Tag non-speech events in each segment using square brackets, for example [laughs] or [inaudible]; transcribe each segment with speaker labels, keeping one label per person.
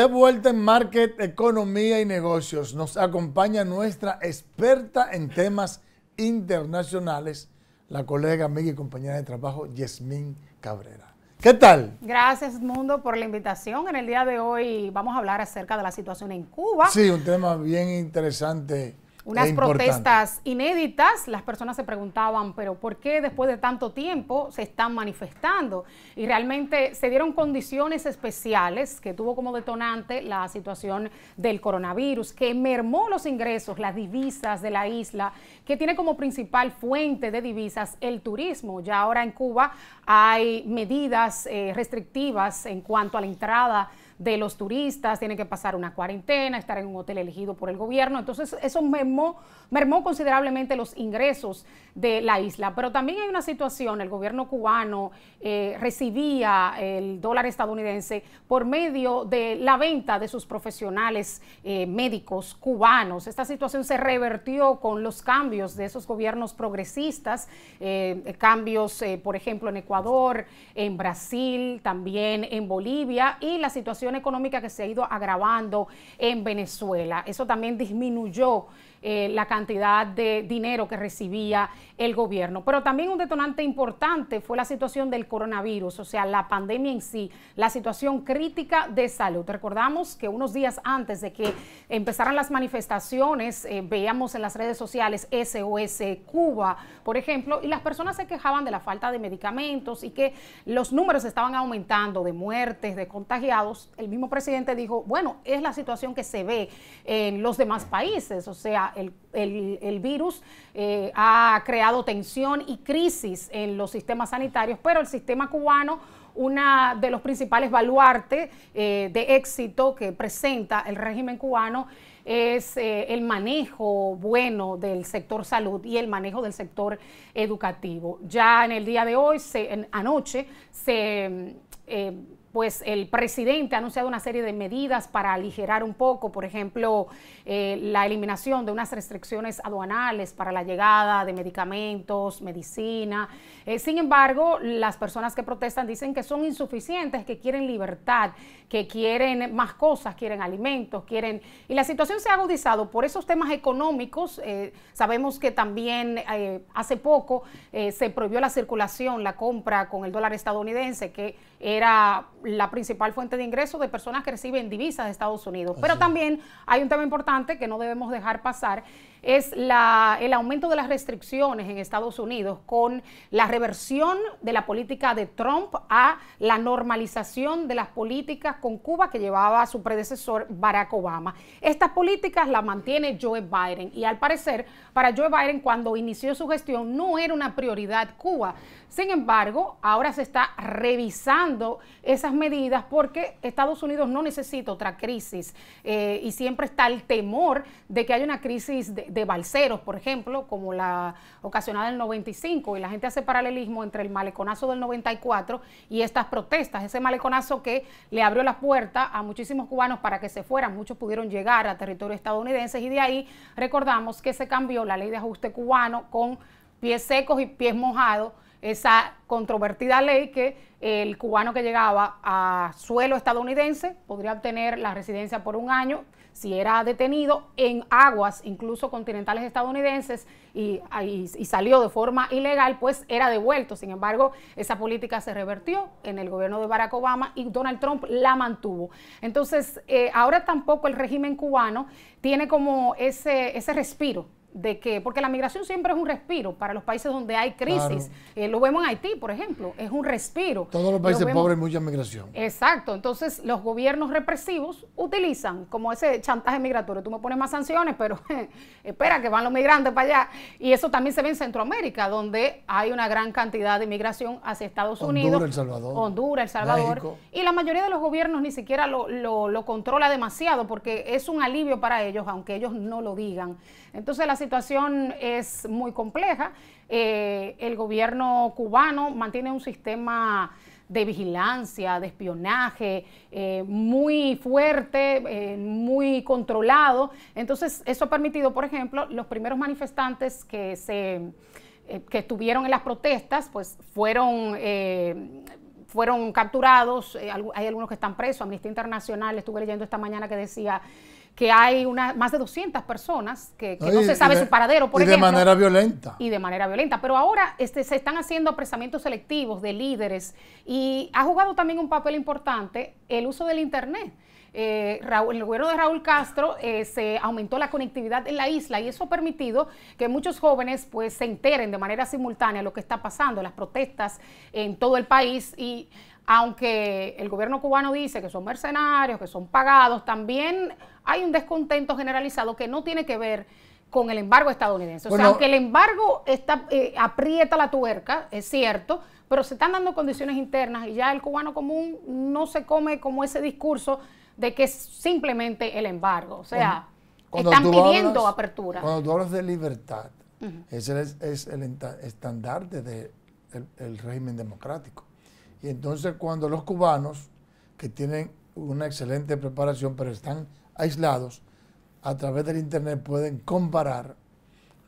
Speaker 1: De vuelta en Market, Economía y Negocios, nos acompaña nuestra experta en temas internacionales, la colega, amiga y compañera de trabajo, Yasmín Cabrera. ¿Qué tal?
Speaker 2: Gracias, Mundo, por la invitación. En el día de hoy vamos a hablar acerca de la situación en Cuba. Sí, un
Speaker 1: tema bien interesante unas protestas
Speaker 2: inéditas, las personas se preguntaban, pero ¿por qué después de tanto tiempo se están manifestando? Y realmente se dieron condiciones especiales que tuvo como detonante la situación del coronavirus, que mermó los ingresos, las divisas de la isla, que tiene como principal fuente de divisas el turismo. Ya ahora en Cuba hay medidas eh, restrictivas en cuanto a la entrada de los turistas, tienen que pasar una cuarentena, estar en un hotel elegido por el gobierno. Entonces, eso mermó, mermó considerablemente los ingresos de la isla. Pero también hay una situación, el gobierno cubano eh, recibía el dólar estadounidense por medio de la venta de sus profesionales eh, médicos cubanos. Esta situación se revertió con los cambios de esos gobiernos progresistas, eh, cambios, por ejemplo, en Ecuador, en Brasil, también en Bolivia, y la situación económica que se ha ido agravando en Venezuela. Eso también disminuyó eh, la cantidad de dinero que recibía el gobierno. Pero también un detonante importante fue la situación del coronavirus, o sea, la pandemia en sí, la situación crítica de salud. Recordamos que unos días antes de que empezaran las manifestaciones, eh, veíamos en las redes sociales SOS Cuba, por ejemplo, y las personas se quejaban de la falta de medicamentos y que los números estaban aumentando de muertes, de contagiados. El mismo presidente dijo, bueno, es la situación que se ve en los demás países, o sea, el, virus eh, ha creado tensión y crisis en los sistemas sanitarios, pero el sistema cubano uno de los principales baluartes eh, de éxito que presenta el régimen cubano es eh, el manejo bueno del sector salud y el manejo del sector educativo. Ya en el día de hoy, anoche, se pues el presidente ha anunciado una serie de medidas para aligerar un poco, por ejemplo, eh, la eliminación de unas restricciones aduanales para la llegada de medicamentos, medicina. Eh, sin embargo, las personas que protestan dicen que son insuficientes, que quieren libertad, que quieren más cosas, quieren alimentos, quieren... Y la situación se ha agudizado por esos temas económicos. Eh, sabemos que también hace poco se prohibió la circulación, la compra con el dólar estadounidense, que era la principal fuente de ingreso de personas que reciben divisas de Estados Unidos. Pero también hay un tema importante que no debemos dejar pasar es la, el aumento de las restricciones en Estados Unidos con la reversión de la política de Trump a la normalización de las políticas con Cuba que llevaba su predecesor Barack Obama. Estas políticas las mantiene Joe Biden y al parecer para Joe Biden cuando inició su gestión no era una prioridad Cuba. Sin embargo, ahora se está revisando esas medidas porque Estados Unidos no necesita otra crisis eh, y siempre está el temor de que haya una crisis de de balseros, por ejemplo, como la ocasionada del 95, y la gente hace paralelismo entre el maleconazo del 94 y estas protestas, ese maleconazo que le abrió la puerta a muchísimos cubanos para que se fueran, muchos pudieron llegar a territorio estadounidense y de ahí recordamos que se cambió la ley de ajuste cubano con pies secos y pies mojados esa controvertida ley que el cubano que llegaba a suelo estadounidense podría obtener la residencia por un año si era detenido en aguas incluso continentales estadounidenses y, ah, salió de forma ilegal, pues era devuelto. Sin embargo, esa política se revertió en el gobierno de Barack Obama y Donald Trump la mantuvo. Entonces, eh, ahora tampoco el régimen cubano tiene como ese respiro de que, porque la migración siempre es un respiro para los países donde hay crisis. Eh, lo vemos en Haití, por ejemplo, es un respiro. Todos los países pobres
Speaker 1: mucha migración.
Speaker 2: Exacto, entonces los gobiernos represivos utilizan como ese chantaje migratorio. Tú me pones más sanciones, pero [laughs] espera que van los migrantes para allá. Y eso también se ve en Centroamérica, donde hay una gran cantidad de migración hacia Estados Unidos. Honduras, El Salvador. Honduras, El Salvador. Y la mayoría de los gobiernos ni siquiera lo, lo controla demasiado porque es un alivio para ellos, aunque ellos no lo digan. Entonces la situación es muy compleja. Eh, el gobierno cubano mantiene un sistema de vigilancia, de espionaje, eh, muy fuerte, eh, muy controlado. Entonces, eso ha permitido, por ejemplo, los primeros manifestantes que se que estuvieron en las protestas, pues fueron fueron capturados, hay algunos que están presos, Amnistía Internacional, estuve leyendo esta mañana que decía que hay una, más de 200 personas que, no se sabe su paradero, por ejemplo. de manera
Speaker 1: violenta.
Speaker 2: Y de manera violenta. Pero ahora este, se están haciendo apresamientos selectivos de líderes y ha jugado también un papel importante el uso del Internet eh, Raúl, el gobierno de Raúl Castro eh, se aumentó la conectividad en la isla y eso ha permitido que muchos jóvenes pues se enteren de manera simultánea lo que está pasando, las protestas en todo el país y aunque el gobierno cubano dice que son mercenarios, que son pagados, también hay un descontento generalizado que no tiene que ver con el embargo estadounidense. o sea, aunque el embargo está, eh, aprieta la tuerca, es cierto, pero se están dando condiciones internas y ya el cubano común no se come como ese discurso de que es simplemente el embargo. O sea, están pidiendo apertura. Cuando
Speaker 1: tú hablas de libertad, ese es, el estandarte del el régimen democrático. Y entonces cuando los cubanos, que tienen una excelente preparación, pero están aislados, a través del Internet pueden comparar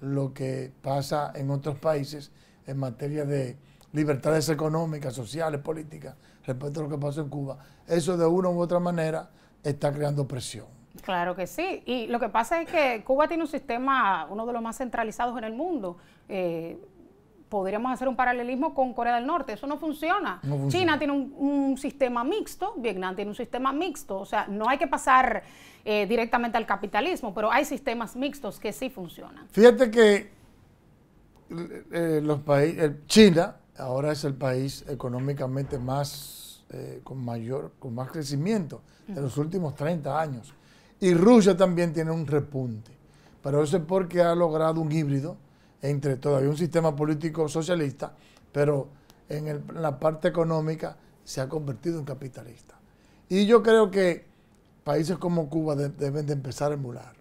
Speaker 1: lo que pasa en otros países en materia de libertades económicas, sociales, políticas, respecto a lo que pasa en Cuba. Eso de una u otra manera está creando presión.
Speaker 2: Claro que sí. Y lo que pasa es que Cuba tiene un sistema, uno de los más centralizados en el mundo. Eh, podríamos hacer un paralelismo con Corea del Norte. Eso no funciona. China tiene un, sistema mixto, Vietnam tiene un sistema mixto. O sea, no hay que pasar eh, directamente al capitalismo, pero hay sistemas mixtos que sí funcionan.
Speaker 1: Fíjate que eh, los países, China ahora es el país económicamente más eh, con, mayor, con más crecimiento de los últimos 30 años. Y Rusia también tiene un repunte. Pero eso es porque ha logrado un híbrido entre todavía un sistema político socialista, pero en, la parte económica se ha convertido en capitalista. Y yo creo que países como Cuba deben de empezar a emular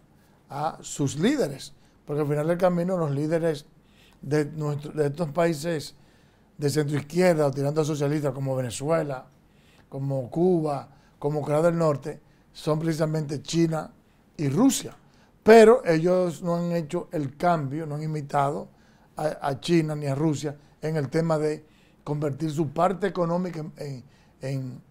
Speaker 1: a sus líderes, porque al final del camino los líderes de, de estos países de centro izquierda o tirando a socialistas como Venezuela, como Cuba, como Corea del Norte, son precisamente China y Rusia. Pero ellos no han hecho el cambio, no han imitado a, China ni a Rusia en el tema de convertir su parte económica en,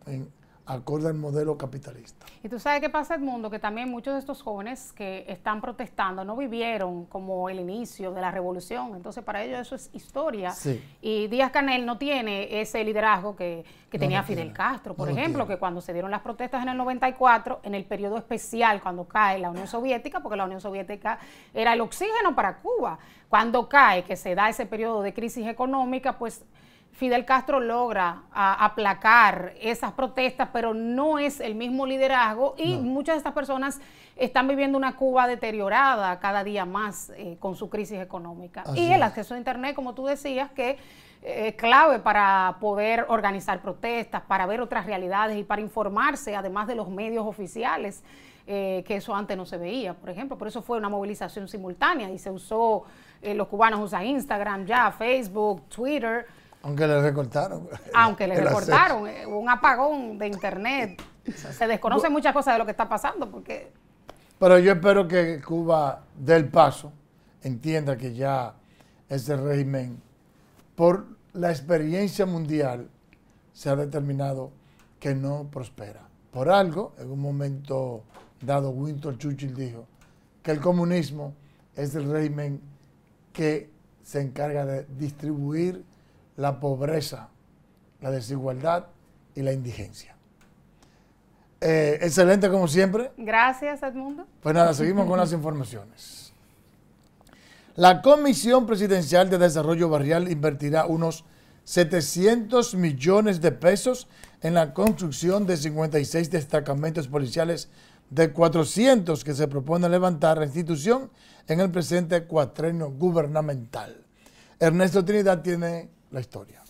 Speaker 1: acorde al modelo capitalista.
Speaker 2: Y tú sabes qué pasa, Edmundo, que también muchos de estos jóvenes que están protestando no vivieron como el inicio de la revolución, entonces para ellos eso es historia. Y Díaz Canel no tiene ese liderazgo que, que tenía Fidel Castro, por ejemplo, que cuando se dieron las protestas en el 94, en el periodo especial, cuando cae la Unión Soviética, porque la Unión Soviética era el oxígeno para Cuba, cuando cae, que se da ese periodo de crisis económica, pues Fidel Castro logra aplacar esas protestas, pero no es el mismo liderazgo y muchas de estas personas están viviendo una Cuba deteriorada cada día más eh, con su crisis económica. y el acceso a Internet, como tú decías, que eh, es clave para poder organizar protestas, para ver otras realidades y para informarse, además de los medios oficiales. Eh, que eso antes no se veía, por ejemplo. Por eso fue una movilización simultánea y se usó, los cubanos usan Instagram ya, Facebook, Twitter,
Speaker 1: aunque le recortaron.
Speaker 2: Aunque le recortaron, eh, un apagón de internet. se desconoce muchas cosas de lo que está pasando porque...
Speaker 1: Pero yo espero que Cuba dé el paso, entienda que ya ese régimen, por la experiencia mundial, se ha determinado que no prospera. Por algo, en un momento dado, Winston Churchill dijo que el comunismo es el régimen que se encarga de distribuir la pobreza, la desigualdad y la indigencia. Eh, excelente como siempre.
Speaker 2: Gracias, Edmundo. Pues nada,
Speaker 1: seguimos con las [laughs] informaciones. La Comisión Presidencial de Desarrollo Barrial invertirá unos 700 millones de pesos en la construcción de 56 destacamentos policiales de 400 que se propone levantar la institución en el presente cuatreno gubernamental. Ernesto Trinidad tiene la historia.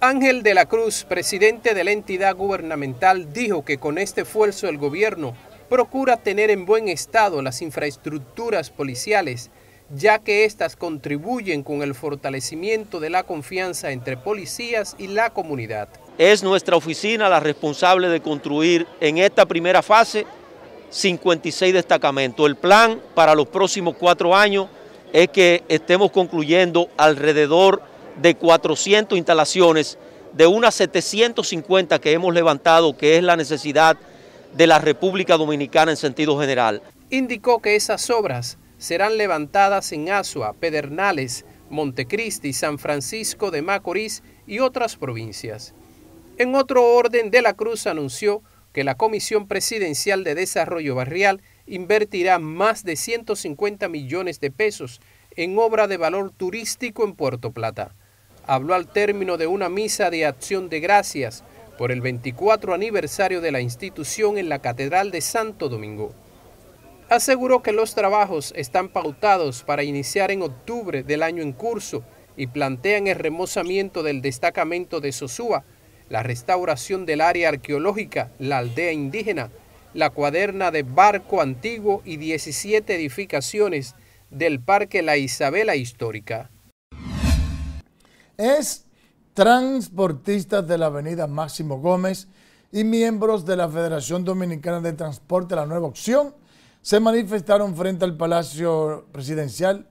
Speaker 3: Ángel de la Cruz, presidente de la entidad gubernamental, dijo que con este esfuerzo el gobierno procura tener en buen estado las infraestructuras policiales, ya que éstas contribuyen con el fortalecimiento de la confianza entre policías y la comunidad. Es nuestra oficina la responsable de construir en esta primera fase 56 destacamentos. El plan para los próximos cuatro años es que estemos concluyendo alrededor de 400 instalaciones de unas 750 que hemos levantado, que es la necesidad de la República Dominicana en sentido general. Indicó que esas obras serán levantadas en Azua, Pedernales, Montecristi, San Francisco de Macorís y otras provincias. En otro orden, De la Cruz anunció que la Comisión Presidencial de Desarrollo Barrial invertirá más de 150 millones de pesos en obra de valor turístico en Puerto Plata. Habló al término de una misa de acción de gracias por el 24 aniversario de la institución en la Catedral de Santo Domingo. Aseguró que los trabajos están pautados para iniciar en octubre del año en curso y plantean el remozamiento del destacamento de Sosúa, la restauración del área arqueológica, la aldea indígena, la cuaderna de Barco Antiguo y 17 edificaciones del Parque La Isabela Histórica.
Speaker 1: Es transportistas de la avenida Máximo Gómez y miembros de la Federación Dominicana de Transporte La Nueva Opción se manifestaron frente al Palacio Presidencial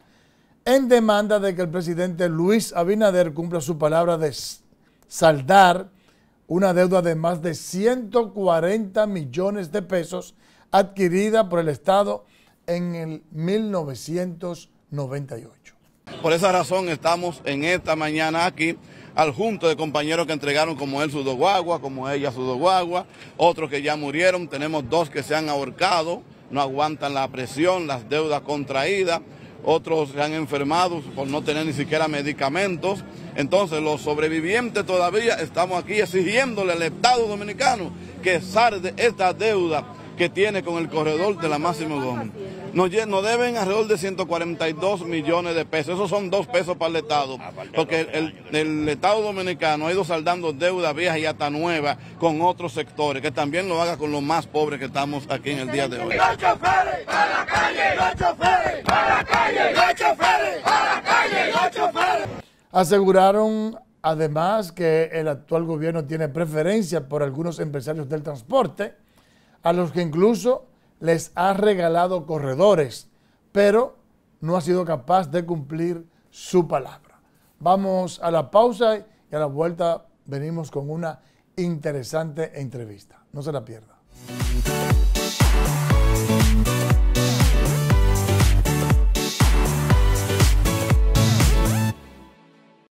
Speaker 1: en demanda de que el presidente Luis Abinader cumpla su palabra de saldar una deuda de más de 140 millones de pesos adquirida por el Estado en el 1998.
Speaker 3: Por esa razón estamos en esta mañana aquí al junto de compañeros que entregaron como él sus dos como ella su dos otros que ya murieron, tenemos dos que se han ahorcado, no aguantan la presión, las deudas contraídas otros se han enfermado por no tener ni siquiera medicamentos. Entonces los sobrevivientes todavía estamos aquí exigiéndole al Estado Dominicano que salde esta deuda que tiene con el corredor de la máxima Gómez. Nos, deben alrededor de 142 millones de pesos. Esos son dos pesos para el Estado. Ah, porque el, Estado dominicano ha ido saldando deuda vieja y hasta nueva con otros sectores. Que también lo haga con los más pobres que estamos aquí en el día de hoy. calle!
Speaker 1: Aseguraron además que el actual gobierno tiene preferencia por algunos empresarios del transporte a los que incluso les ha regalado corredores, pero no ha sido capaz de cumplir su palabra. Vamos a la pausa y a la vuelta venimos con una interesante entrevista. No se la pierda.